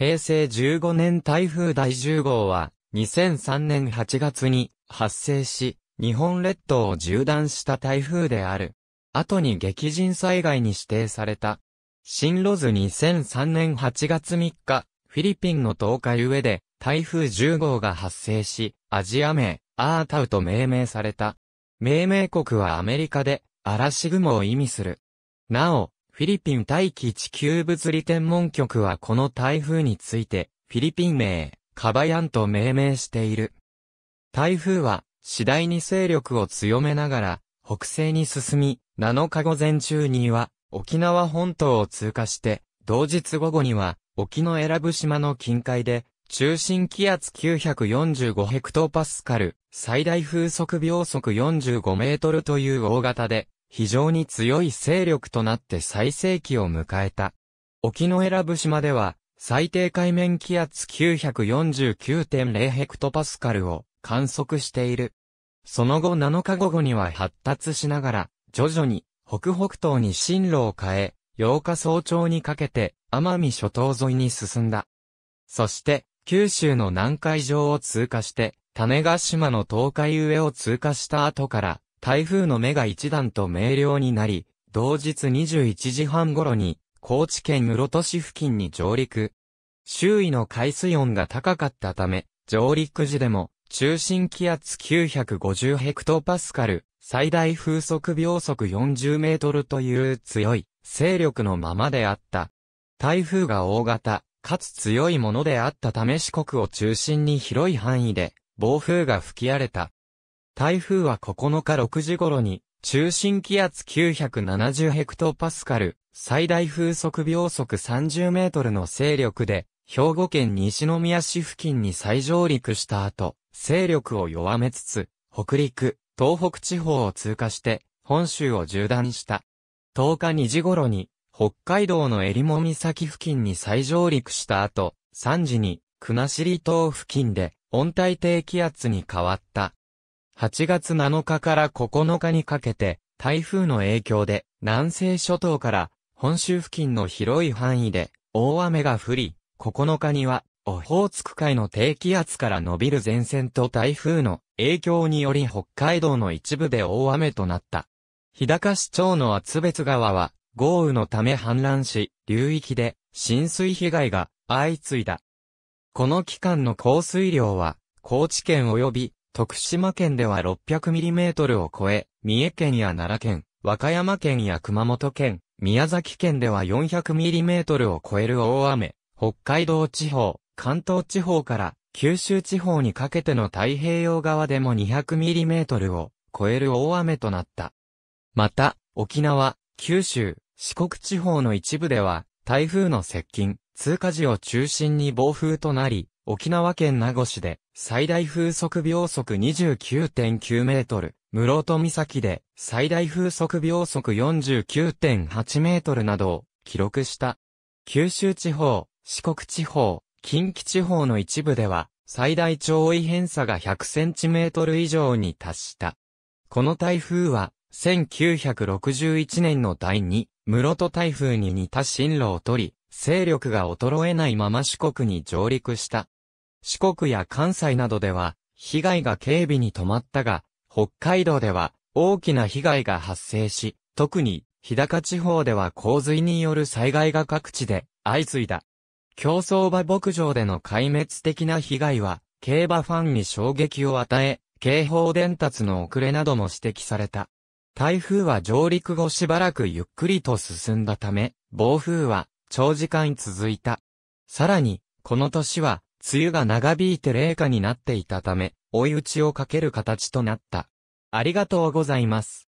平成15年台風第10号は、2003年8月に発生し、日本列島を縦断した台風である。後に激甚災害に指定された。進路図2003年8月3日、フィリピンの東海上で台風10号が発生し、アジア名、アータウと命名された。命名国はアメリカで、嵐雲を意味する。なお、フィリピン大気地球物理天文局はこの台風について、フィリピン名、カバヤンと命名している。台風は、次第に勢力を強めながら、北西に進み、7日午前中には、沖縄本島を通過して、同日午後には、沖永良部島の近海で、中心気圧945ヘクトパスカル、最大風速秒速45メートルという大型で、非常に強い勢力となって最盛期を迎えた。沖永良部島では、最低海面気圧949.0ヘクトパスカルを観測している。その後7日午後には発達しながら、徐々に北北東に進路を変え、8日早朝にかけて奄美諸島沿いに進んだ。そして、九州の南海上を通過して、種ヶ島の東海上を通過した後から、台風の目が一段と明瞭になり、同日21時半頃に、高知県室戸市付近に上陸。周囲の海水温が高かったため、上陸時でも、中心気圧950ヘクトパスカル、最大風速秒速40メートルという強い勢力のままであった。台風が大型、かつ強いものであったため四国を中心に広い範囲で暴風が吹き荒れた。台風は9日6時頃に、中心気圧970ヘクトパスカル、最大風速秒速30メートルの勢力で、兵庫県西宮市付近に再上陸した後、勢力を弱めつつ、北陸、東北地方を通過して、本州を縦断した。10日2時頃に、北海道の襟裳岬付近に再上陸した後、3時に、国後島付近で、温帯低気圧に変わった。8月7日から9日にかけて、台風の影響で、南西諸島から本州付近の広い範囲で大雨が降り、9日には、オホーツク海の低気圧から伸びる前線と台風の影響により北海道の一部で大雨となった。日高市町の厚別川は豪雨のため氾濫し、流域で浸水被害が相次いだ。この期間の降水量は、高知県及び徳島県では 600mm を超え、三重県や奈良県、和歌山県や熊本県、宮崎県では 400mm を超える大雨、北海道地方、関東地方から九州地方にかけての太平洋側でも 200mm を超える大雨となった。また、沖縄、九州、四国地方の一部では、台風の接近、通過時を中心に暴風となり、沖縄県名護市で最大風速秒速29.9メートル、室戸岬で最大風速秒速49.8メートルなどを記録した。九州地方、四国地方、近畿地方の一部では最大潮位偏差が100センチメートル以上に達した。この台風は1961年の第2、室戸台風に似た進路をとり、勢力が衰えないまま四国に上陸した。四国や関西などでは、被害が警備に止まったが、北海道では大きな被害が発生し、特に日高地方では洪水による災害が各地で相次いだ。競争馬牧場での壊滅的な被害は、競馬ファンに衝撃を与え、警報伝達の遅れなども指摘された。台風は上陸後しばらくゆっくりと進んだため、暴風は長時間続いた。さらに、この年は梅雨が長引いて冷夏になっていたため、追い打ちをかける形となった。ありがとうございます。